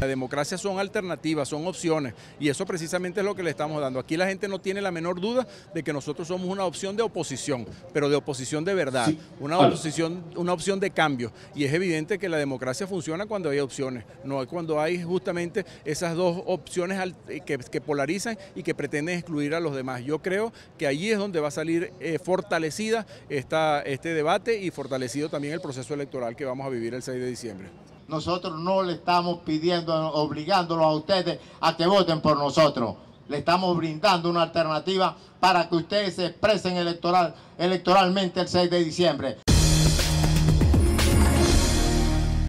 La democracia son alternativas, son opciones y eso precisamente es lo que le estamos dando. Aquí la gente no tiene la menor duda de que nosotros somos una opción de oposición, pero de oposición de verdad, una oposición, una opción de cambio y es evidente que la democracia funciona cuando hay opciones, no cuando hay justamente esas dos opciones eh, que, polarizan y que pretenden excluir a los demás. Yo creo que allí es donde va a salir eh, fortalecida este debate y fortalecido también el proceso electoral que vamos a vivir el 6 de diciembre. Nosotros no le estamos pidiendo, obligándolos a ustedes a que voten por nosotros. Le estamos brindando una alternativa para que ustedes se expresen electoral, electoralmente el 6 de diciembre.